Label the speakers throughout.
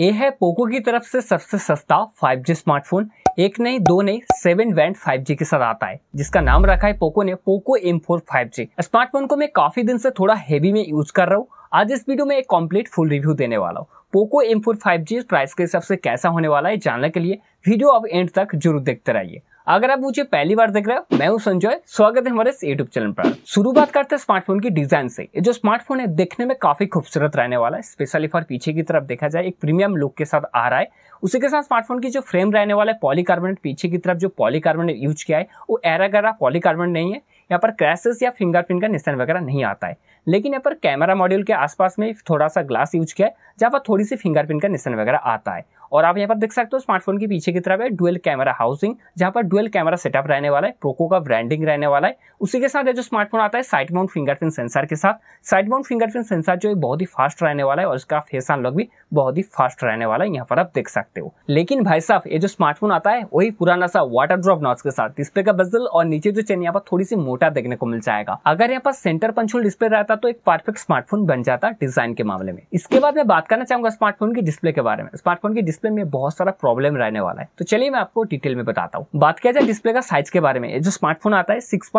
Speaker 1: ये है पोको की तरफ से सबसे सस्ता 5G स्मार्टफोन एक नहीं दो नहीं सेवन वैंड 5G के साथ आता है जिसका नाम रखा है पोको ने पोको M4 5G स्मार्टफोन को मैं काफी दिन से थोड़ा हेवी में यूज कर रहा हूँ आज इस वीडियो में एक कंप्लीट फुल रिव्यू देने वाला हूँ पोको M4 5G प्राइस के हिसाब से कैसा होने वाला है जानने के लिए वीडियो अब एंड तक जरूर देखते रहिए अगर आप मुझे पहली बार देख रहे हो मैं हूं संजय स्वागत है हमारे इस यूट्यूब चैनल पर शुरू बात करते हैं स्मार्टफोन की डिजाइन से जो स्मार्टफोन है देखने में काफी खूबसूरत रहने वाला है स्पेशली फॉर पीछे की तरफ देखा जाए एक प्रीमियम लुक के साथ आ रहा है उसी के साथ स्मार्टफोन की जो फ्रेम रहने वाला है पॉलीकार्बोनेट पीछे की तरफ जो पॉलीकार्बोनेट यूज किया है वो एरा गरा पॉलीकार्बोनेट नहीं है यहाँ पर क्रैसेस या फिंगरप्रिंट का निशान वगैरह नहीं आता है लेकिन यहाँ पर कैमरा मॉड्यूल के आसपास में थोड़ा सा ग्लास यूज किया है जहाँ पर थोड़ी सी फिंगरप्रिंट का निशान वगैरह आता है और आप यहाँ पर देख सकते हो स्मार्टफोन के पीछे की तरफ है डुअल कैमरा हाउसिंग जहाँ पर डुअल कैमरा सेटअप रहने वाला है प्रोको का ब्रांडिंग रहने वाला है उसी के साथ जो स्मार्टफोन आता है साइड माउंट फिंगरप्रिंट सेंसर के साथ साइड माउंट फिंगरप्रिंट सेंसर जो है बहुत ही फास्ट रहने वाला है और इसका फेस अनलॉक भी बहुत ही फास्ट रहने वाला है यहाँ पर आप देख सकते हो लेकिन भाई साहब ये जो स्मार्टफोन आता है वही पुराना सा वाटर ड्रॉप नॉच के साथ डिस्प्ले का बजल और नीचे जो चेन यहाँ पर थोड़ी सी मोटा देखने को मिल जाएगा अगर यहाँ पर सेंटर पंचोल डिस्प्ले रहता तो एक परफेक्ट स्मार्टफोन बन जाता डिजाइन के मामले में इसके बाद मैं बात करना चाहूंगा स्मार्टफोन की डिस्प्ले के बारे में स्मार्टफोन की डिस्प्ले डिस्प्ले में बहुत सारा प्रॉब्लम रहने वाला है तो चलिए मैं आपको डिटेल में बताता हूँ बात किया जाए डिस्प्ले का साइज के बारे में जो स्मार्टफोन आता है six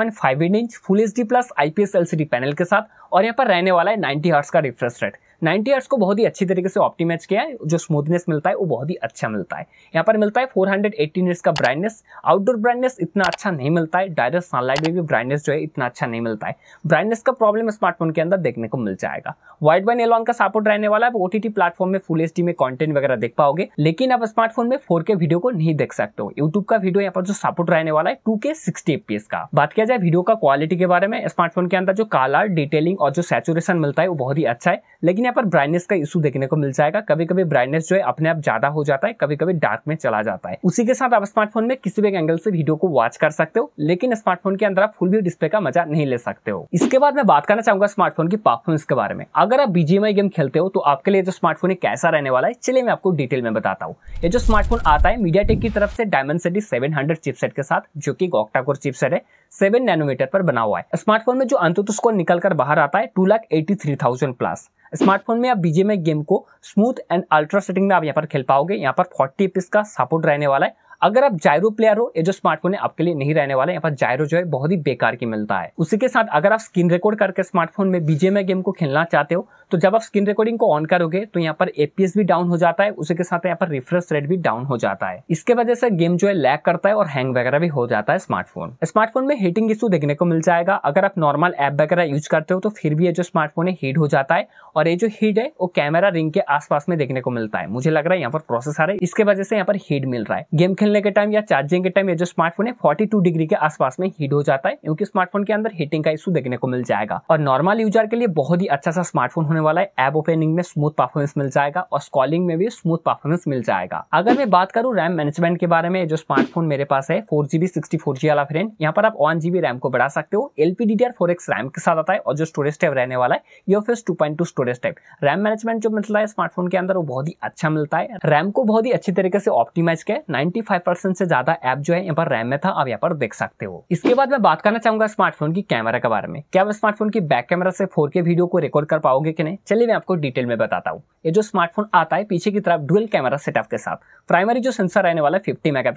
Speaker 1: inch full H plus IPS LCD panel के साथ और यहाँ पर रहने वाला है नाइनटी हर्ट्स का रिफ्रेश रेट नाइन्टी हर्ट्स को बहुत ही अच्छी तरीके से ऑप्टीमाइज किया है जो स्मूथनेस मिलता है वो बहुत ही अच्छा मिलता है यहाँ पर मिलता है फोर हंड्रेड का ब्राइटनेस आउटडोर ब्राइटनेस इतना अच्छा नहीं मिलता है डायरेक्ट सनलाइट में भी ब्राइटनेस जो है इतना अच्छा नहीं मिलता है ब्राइटनेस का प्रॉब्लम स्मार्टफोन के अंदर देखने को मिल जाएगा वाइड वाइन एलॉन का सपोर्ट रहने वाला है ओ टी प्लेटफॉर्म में फुल एच में कॉन्टेंट वगैरह देख पाओगे लेकिन आप स्मार्टफोन में फोर वीडियो को नहीं देख सकते हो यूट्यूब का वीडियो यहाँ पर जो सपोर्ट रहने वाला है टू के का बात किया जाए वीडियो का क्वालिटी के बारे में स्मार्टफोन के अंदर जो कलर डिटेलिंग और जो सैचुरेशन मिलता है वो बहुत ही अच्छा है लेकिन लेकिन यहाँ पर ब्राइटनेस का इशू देखने को मिल जाएगा कभी कभी ब्राइटनेस जो है अपने आप ज्यादा हो जाता है कभी कभी डार्क में चला जाता है उसी के साथ आप स्मार्टफोन में किसी भी एंगल से वीडियो को वॉच कर सकते हो लेकिन स्मार्टफोन के अंदर आप फुल व्यू डिस्प्ले का मजा नहीं ले सकते हो इसके बाद मैं बात करना चाहूंगा स्मार्टफोन की परफॉर्मेंस के बारे में अगर आप बीजीएमआई गेम खेलते हो तो आपके लिए जो स्मार्टफोन है कैसा रहने वाला है चलिए मैं आपको डिटेल में बताता हूँ ये जो स्मार्टफोन आता है मीडिया की तरफ से डायमंड सिटी सेवन चिपसेट के साथ जो की ऑक्टाकोर चिपसेट है सेवन नैनोमीटर पर बना हुआ है स्मार्टफोन में जो अंतुत स्कोर निकल कर बाहर आता है two lakh eighty three thousand plus smartphone में आप बीजे में गेम को स्मूथ एंड अल्ट्रा सेटिंग में आप यहाँ पर खेल पाओगे यहाँ पर फोर्टी पीस का सपोर्ट रहने वाला है अगर आप जायरो प्लेयर हो ये जो स्मार्टफोन है आपके लिए नहीं रहने वाला है यहाँ पर जायरो जो है बहुत ही बेकार की मिलता है उसी के साथ अगर आप स्क्रीन रिकॉर्ड करके स्मार्टफोन में बीजेम गेम को खेलना चाहते हो तो जब आप स्क्रीन रिकॉर्डिंग को ऑन करोगे तो यहाँ पर एपीएस भी डाउन हो जाता है उसी के साथ यहाँ पर रिफ्रेश रेट भी डाउन हो जाता है इसके वजह से गेम जो है लैक करता है और हैंग वगैरह भी हो जाता है स्मार्टफोन स्मार्टफोन में हीटिंग इशू देखने को मिल जाएगा अगर आप नॉर्मल ऐप वगैरह यूज करते हो तो फिर भी ये जो स्मार्टफोन है हीट हो जाता है और ये जो हीट है वो कैमरा रिंग के आसपास में देखने को मिलता है मुझे लग रहा है यहाँ पर प्रोसेसर है इसके वजह से यहाँ पर हीट मिल रहा है गेम खेलने के टाइम या चार्जिंग के टाइम ये जो स्मार्टफोन है 42 डिग्री के आसपास में हीट हो जाता है क्योंकि स्मार्टफोन के अंदर हीटिंग का इशू देखने को मिल जाएगा और नॉर्मल यूजर के लिए बहुत ही अच्छा सा स्मार्टफोन होने वाला है एप ओपनिंग में स्मूथ परफॉर्मेंस मिल जाएगा और स्कॉलिंग में भी स्मूथ परफॉर्मेंस मिल जाएगा अगर मैं बात करूँ रैम मैनेजमेंट के बारे में जो स्मार्टफोन मेरे पास है four GB sixty four G वाला फ्रेंड यहाँ पर आप वन जीबी रैम को बढ़ा सकते हो एलपीडी डी एक्स रैम के साथ आता है और जो स्टोरेज टाइप रहने वाला है ये फिर two point two storage type RAM management जो मिलता है स्मार्टफोन के अंदर वो बहुत ही अच्छा मिलता है रैम को बहुत ही अच्छी तरीके से ऑप्टिमाइज किया है फाइव परसेंट से ज्यादा ऐप जो है यहाँ पर रैम में था आप यहाँ पर देख सकते हो इसके बाद मैं बात करना चाहूंगा स्मार्टफोन की कैमरा के बारे में क्या मैं स्मार्टफोन की बैक कैमरा से फोर वीडियो को रिकॉर्ड कर पाओगे कि नहीं चलिए मैं आपको डिटेल में बताता हूँ ये जो स्मार्टफोन आता है पीछे की तरफ डुअल कैमरा सेटअप के साथ प्राइमरी जो सेंसर रहने वाला है फिफ्टी मेगा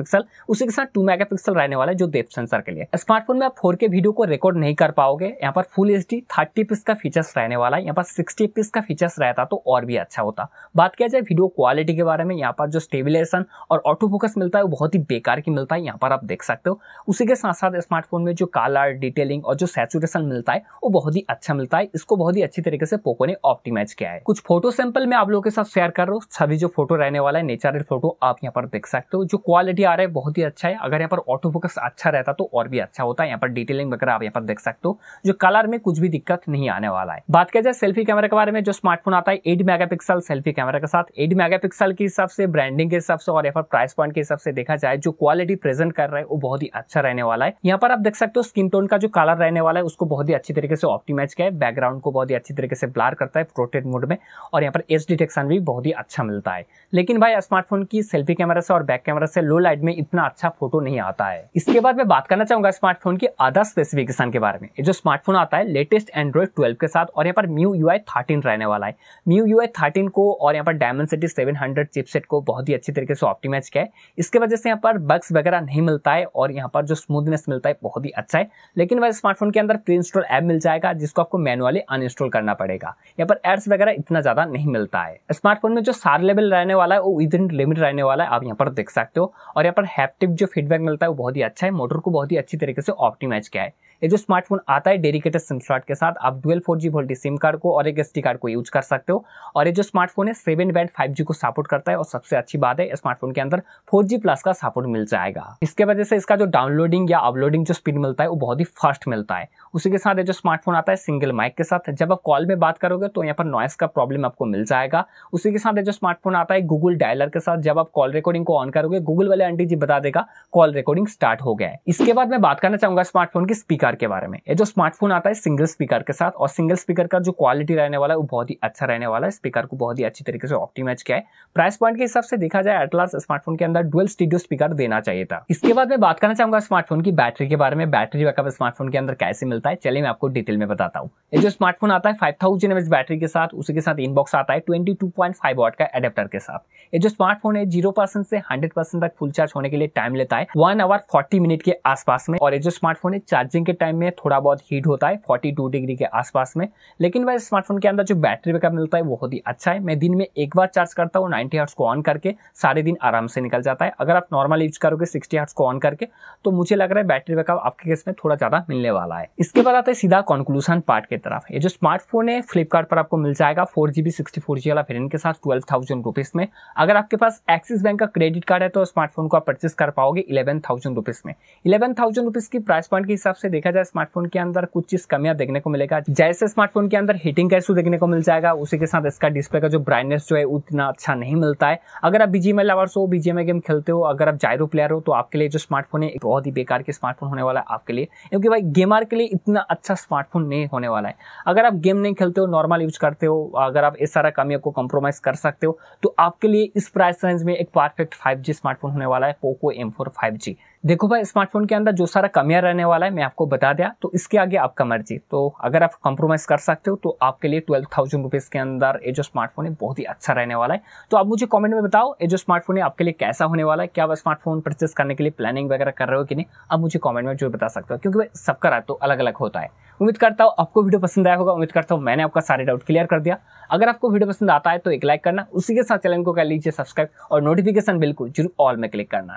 Speaker 1: उसी के साथ टू मेगा रहने वाला है जो डेप सेंसर के लिए स्मार्टफोन में आप फोर वीडियो को रिकॉर्ड नहीं कर पाओगे यहाँ पर फुल एच डी थर्टी का फीचर्स रहने वाला है यहाँ पर सिक्सटी पीस का फीचर्स रहता तो और भी अच्छा होता बात किया जाए वीडियो क्वालिटी के बारे में यहाँ पर जो स्टेबिलेशन और ऑटो फोकस मिलता है वो बहुत ही बेकार की मिलता है यहाँ पर आप देख सकते हो उसी के साथ साथ स्मार्टफोन में जो कालर डिटेलिंग और जो सेचुरेशन मिलता है वो बहुत ही अच्छा मिलता है इसको बहुत ही अच्छी तरीके से पोको ने ऑप्टिमाइज किया है कुछ फोटो सैंपल मैं आप लोगों के साथ शेयर कर रहा हूँ सभी जो फोटो रहने वाला है नेचुरल फोटो आप यहाँ पर देख सकते हो जो क्वालिटी आ रहा है बहुत ही अच्छा है अगर यहाँ पर ऑटो फोकस अच्छा रहता तो और भी अच्छा होता है यहाँ पर डिटेलिंग वगैरह आप यहाँ पर देख सकते हो जो कलर में कुछ भी दिक्कत नहीं आने वाला है बात किया जाए सेल्फी कैमरा के बारे में जो स्मार्टफोन आता है एट मेगा सेल्फी कैमरा के साथ एट मेगा के हिसाब से ब्रांडिंग के हिसाब से और यहाँ पर प्राइस पॉइंट के हिसाब से देखा जाए जो क्वालिटी प्रेजेंट कर रहा है वो बहुत ही अच्छा रहने वाला है यहाँ पर आप देख सकते हो स्किन टोन का जो कलर रहने वाला है उसको बहुत ही अच्छी तरीके से ऑप्टिमाइज किया है बैकग्राउंड को बहुत ही अच्छी तरीके से ब्लार करता है प्रोटेड मोड में और यहाँ पर एज डिटेक्शन भी बहुत ही अच्छा मिलता है लेकिन भाई स्मार्टफोन की सेल्फी कैमरा से और बैक कैमरा से लो लाइट में इतना अच्छा फोटो नहीं आता है इसके बाद मैं बात करना चाहूंगा स्मार्टफोन की अदर स्पेसिफिकेशन के बारे में जो स्मार्टफोन आता है लेटेस्ट एंड्रॉइड ट्वेल्व के साथ और यहाँ पर म्यू यू आई रहने वाला है म्यू यू आई को और यहाँ पर Dimensity seven hundred chipset को बहुत ही अच्छी तरीके से ऑप्टिमाइज किया है इसके बाद वजह से यहाँ पर बग्स वगैरह नहीं मिलता है और यहाँ पर जो स्मूथनेस मिलता है बहुत ही अच्छा है लेकिन वह स्मार्टफोन के अंदर प्री इंस्टॉल ऐप मिल जाएगा जिसको आपको मैनुअली अनइंस्टॉल करना पड़ेगा यहाँ पर एड्स वगैरह इतना ज़्यादा नहीं मिलता है स्मार्टफोन में जो सार लेवल रहने वाला है वो विद इन लिमिट रहने वाला है आप यहाँ पर देख सकते हो और यहाँ पर हैप्टिक जो फीडबैक मिलता है वो बहुत ही अच्छा है मोटर को बहुत ही अच्छी तरीके से ऑप्टिमाइज किया है ये जो स्मार्टफोन आता है डेडिकेटेड सिम स्लॉट के साथ आप dual four G VoLTE SIM card को और एक एस कार्ड को यूज कर सकते हो और ये जो स्मार्टफोन है सेवन बैंड फाइव जी को सपोर्ट करता है और सबसे अच्छी बात है स्मार्टफोन के अंदर फोर जी प्लस का सपोर्ट मिल जाएगा इसके वजह से इसका जो डाउनलोडिंग या अपलोडिंग जो स्पीड मिलता है वो बहुत ही फास्ट मिलता है उसी के साथ जो स्मार्टफोन आता है सिंगल माइक के साथ जब आप कॉल में बात करोगे तो यहाँ पर नॉइस का प्रॉब्लम आपको मिल जाएगा उसी के साथ जो स्मार्टफोन आता है गूगल डायलर के साथ जब आप कॉल रिकॉर्डिंग को ऑन करोगे गूगल वाले आंटी जी बता देगा कॉल रिकॉर्डिंग स्टार्ट हो गया है इसके बाद मैं बात करना चाहूंगा स्मार्टफोन की स्पीकर स्पीकर के बारे में ये जो स्मार्टफोन आता है सिंगल स्पीकर के साथ और सिंगल स्पीकर का जो क्वालिटी रहने वाला है वो बहुत ही अच्छा रहने वाला है स्पीकर को बहुत ही अच्छी तरीके से ऑप्टिमाइज किया है प्राइस पॉइंट के हिसाब से देखा जाए एटलास स्मार्टफोन के अंदर डुअल स्टीडियो स्पीकर देना चाहिए था इसके बाद मैं बात करना चाहूंगा स्मार्टफोन की बैटरी के बारे में बैटरी बैकअप स्मार्टफोन के अंदर कैसे मिलता है चलिए मैं आपको डिटेल में बताता हूँ ये जो स्मार्टफोन आता है फाइव थाउजेंड बैटरी के साथ उसी के साथ इनबॉक्स आता है twenty two point five watt का एडेप्टर के साथ ये जो स्मार्टफोन है जीरो परसेंट से हंड्रेड परसेंट तक फुल चार्ज होने के लिए टाइम लेता है वन आवर फोर्टी मिनट के आसपास में और ये जो स्मार्टफोन है चार्जिंग के टाइम में थोड़ा बहुत हीट होता है 42 डिग्री के आसपास में लेकिन वह स्मार्टफोन के अंदर जो बैटरी बैकअप मिलता है वो बहुत ही अच्छा है मैं दिन में एक बार चार्ज करता हूँ नाइन्टी हर्ट्स को ऑन करके सारे दिन आराम से निकल जाता है अगर आप नॉर्मल यूज करोगे सिक्सटी हर्ट्स को ऑन करके तो मुझे लग रहा है बैटरी बैकअप आपके केस में थोड़ा ज़्यादा मिलने वाला है इसके बाद आता है सीधा कॉन्क्लूसन पार्ट की तरफ ये जो स्मार्टफोन है फ्लिपकार्ट पर आपको मिल जाएगा four G B sixty four G वाला वेरियंट के साथ ट्वेल्व थाउजेंड रुपीज़ में अगर आपके पास एक्सिस बैंक का क्रेडिट कार्ड है तो स्मार्टफोन को आप परचेस कर पाओगे इलेवन थाउजेंड रुपीज़ में इलेवन थाउजेंड रुपीज़ की प्राइस पॉइंट के हिसाब से देखा देखा जाए स्मार्टफोन के अंदर कुछ चीज़ कमियां देखने को मिलेगा जैसे स्मार्टफोन के अंदर हीटिंग का इशू देखने को मिल जाएगा उसी के साथ इसका डिस्प्ले का जो ब्राइटनेस जो है उतना अच्छा नहीं मिलता है अगर आप बीजीएमआई लवर्स हो बीजीएमआई गेम खेलते हो अगर आप जायरो प्लेयर हो तो आपके लिए जो स्मार्टफोन है बहुत ही बेकार के स्मार्टफोन होने वाला है आपके लिए क्योंकि भाई गेमर के लिए इतना अच्छा स्मार्टफोन नहीं होने वाला है अगर आप गेम नहीं खेलते हो नॉर्मल यूज करते हो अगर आप इस सारा कमियों को कॉम्प्रोमाइज़ कर सकते हो तो आपके लिए इस प्राइस रेंज में एक परफेक्ट फाइव स्मार्टफोन होने वाला है पोको एम फोर देखो भाई स्मार्टफोन के अंदर जो सारा कमियां रहने वाला है मैं आपको बता दिया तो इसके आगे आपका मर्जी तो अगर आप कॉम्प्रोमाइज़ कर सकते हो तो आपके लिए ट्वेल्व थाउजेंड रुपीज़ के अंदर ये जो स्मार्टफोन है बहुत ही अच्छा रहने वाला है तो आप मुझे कॉमेंट में बताओ ये जो स्मार्टफोन है आपके लिए कैसा होने वाला है क्या आप स्मार्टफोन परचेस करने के लिए प्लानिंग वगैरह कर रहे हो कि नहीं आप मुझे कॉमेंट में जो बता सकते हो क्योंकि भाई सबका राय तो अलग अलग होता है उम्मीद करता हूँ आपको वीडियो पसंद आया होगा उम्मीद करता हूँ मैंने आपका सारे डाउट क्लियर कर दिया अगर आपको वीडियो पसंद आता है तो एक लाइक करना उसी के साथ चैनल को कर लीजिए सब्सक्राइब और नोटिफिकेशन बिल को जरूर ऑल में क्लिक करना